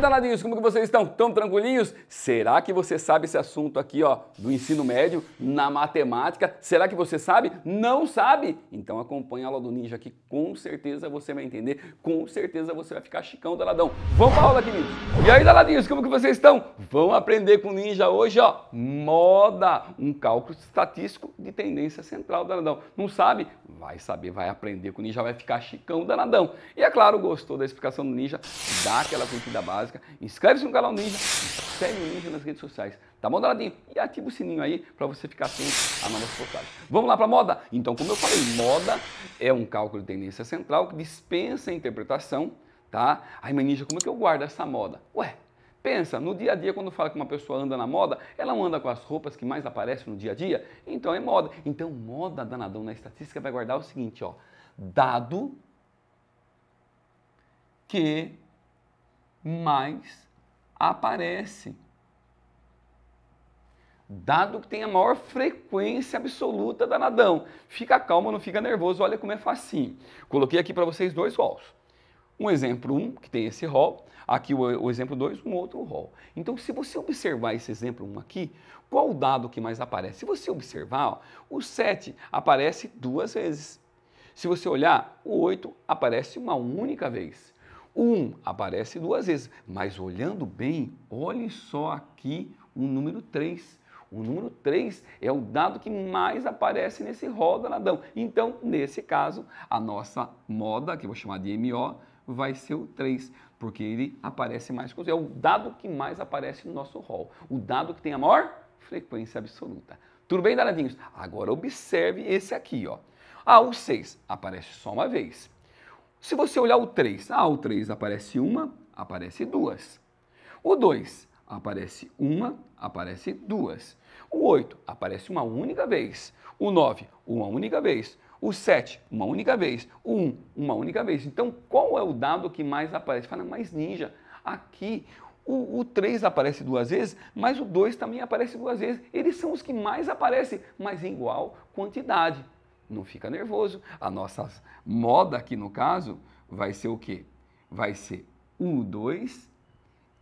danadinhos, como que vocês estão? Tão tranquilinhos? Será que você sabe esse assunto aqui, ó, do ensino médio, na matemática? Será que você sabe? Não sabe? Então acompanha a aula do Ninja que com certeza você vai entender, com certeza você vai ficar chicão danadão. Vamos pra aula aqui, Ninja. E aí, danadinhos, como que vocês estão? Vão aprender com o Ninja hoje, ó, moda, um cálculo estatístico de tendência central, danadão. Não sabe? vai saber, vai aprender com o ninja, vai ficar chicão danadão. E é claro, gostou da explicação do ninja? Dá aquela curtida básica, inscreve-se no canal ninja, segue o ninja nas redes sociais. Tá bom, danadinho? E ativa o sininho aí para você ficar atento a novas postagens. Vamos lá para moda? Então, como eu falei, moda é um cálculo de tendência central que dispensa a interpretação, tá? Ai, mas ninja, como é que eu guardo essa moda? Ué, Pensa, no dia a dia, quando fala que uma pessoa anda na moda, ela não anda com as roupas que mais aparecem no dia a dia, então é moda. Então, moda danadão na estatística vai guardar o seguinte, ó, dado que mais aparece. Dado que tem a maior frequência absoluta danadão. Fica calmo, não fica nervoso, olha como é facinho. Coloquei aqui para vocês dois rolos. Um exemplo 1, que tem esse rol, aqui o, o exemplo 2, um outro rol. Então, se você observar esse exemplo 1 aqui, qual o dado que mais aparece? Se você observar, ó, o 7 aparece duas vezes. Se você olhar, o 8 aparece uma única vez. O 1 aparece duas vezes. Mas olhando bem, olhe só aqui o número 3. O número 3 é o dado que mais aparece nesse rol danadão. Então, nesse caso, a nossa moda, que eu vou chamar de MO, vai ser o 3, porque ele aparece mais, é o dado que mais aparece no nosso rol, o dado que tem a maior frequência absoluta. Tudo bem, danadinhos? Agora observe esse aqui, ó. Ah, o 6 aparece só uma vez. Se você olhar o 3, ah, o 3 aparece uma, aparece duas. O 2 aparece uma, aparece duas. O 8 aparece uma única vez. O 9, uma única vez. O 7, uma única vez. O 1, uma única vez. Então, qual é o dado que mais aparece? Fala, mais ninja, aqui o, o 3 aparece duas vezes, mas o 2 também aparece duas vezes. Eles são os que mais aparecem, mas em igual quantidade. Não fica nervoso. A nossa moda aqui, no caso, vai ser o quê? Vai ser o 2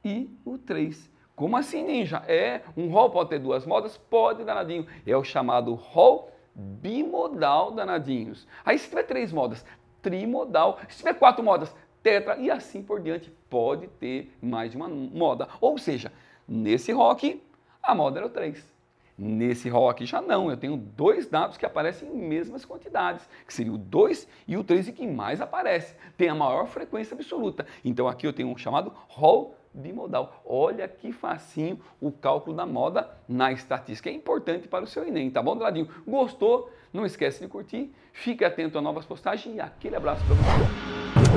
e o 3. Como assim, ninja? É, um rol pode ter duas modas? Pode, danadinho. É o chamado rol bimodal, danadinhos. Aí se tiver três modas, trimodal. Se tiver quatro modas, tetra e assim por diante. Pode ter mais de uma moda. Ou seja, nesse rock, a moda era o 3. Nesse rol aqui já não, eu tenho dois dados que aparecem em mesmas quantidades, que seria o 2 e o 3 e que mais aparece, tem a maior frequência absoluta. Então aqui eu tenho um chamado rol bimodal. Olha que facinho o cálculo da moda na estatística. É importante para o seu Enem, tá bom, Doradinho? Gostou? Não esquece de curtir, fique atento a novas postagens e aquele abraço para você.